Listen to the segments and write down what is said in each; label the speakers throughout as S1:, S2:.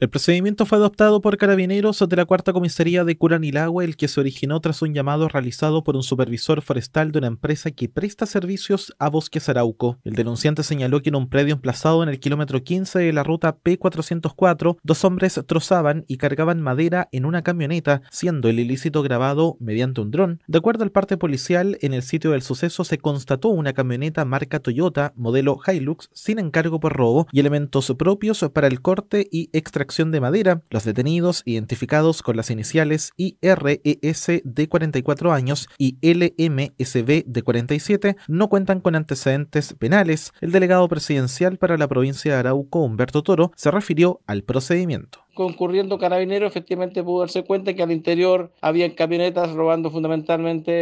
S1: El procedimiento fue adoptado por carabineros de la Cuarta Comisaría de Curanilagua, el que se originó tras un llamado realizado por un supervisor forestal de una empresa que presta servicios a Bosques Arauco. El denunciante señaló que en un predio emplazado en el kilómetro 15 de la ruta P404, dos hombres trozaban y cargaban madera en una camioneta, siendo el ilícito grabado mediante un dron. De acuerdo al parte policial, en el sitio del suceso se constató una camioneta marca Toyota, modelo Hilux, sin encargo por robo y elementos propios para el corte y extracción de madera. Los detenidos, identificados con las iniciales IRES de 44 años y LMSB de 47, no cuentan con antecedentes penales. El delegado presidencial para la provincia de Arauco, Humberto Toro, se refirió al procedimiento
S2: concurriendo carabineros, efectivamente pudo darse cuenta que al interior habían camionetas robando fundamentalmente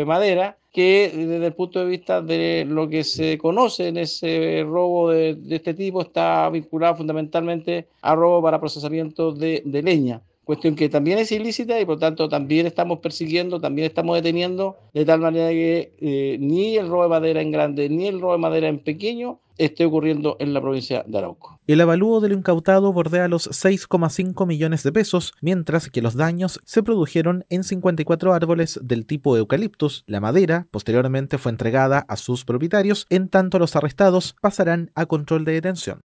S2: eh, madera, que desde el punto de vista de lo que se conoce en ese robo de, este tipo está vinculado fundamentalmente a robo para procesamiento de leña cuestión que también es ilícita y por tanto también estamos persiguiendo, también estamos deteniendo, de tal manera que eh, ni el robo de madera en grande ni el robo de madera en pequeño esté ocurriendo en la provincia de Arauco.
S1: El avalúo del incautado bordea los 6,5 millones de pesos, mientras que los daños se produjeron en 54 árboles del tipo eucaliptus. La madera posteriormente fue entregada a sus propietarios, en tanto los arrestados pasarán a control de detención.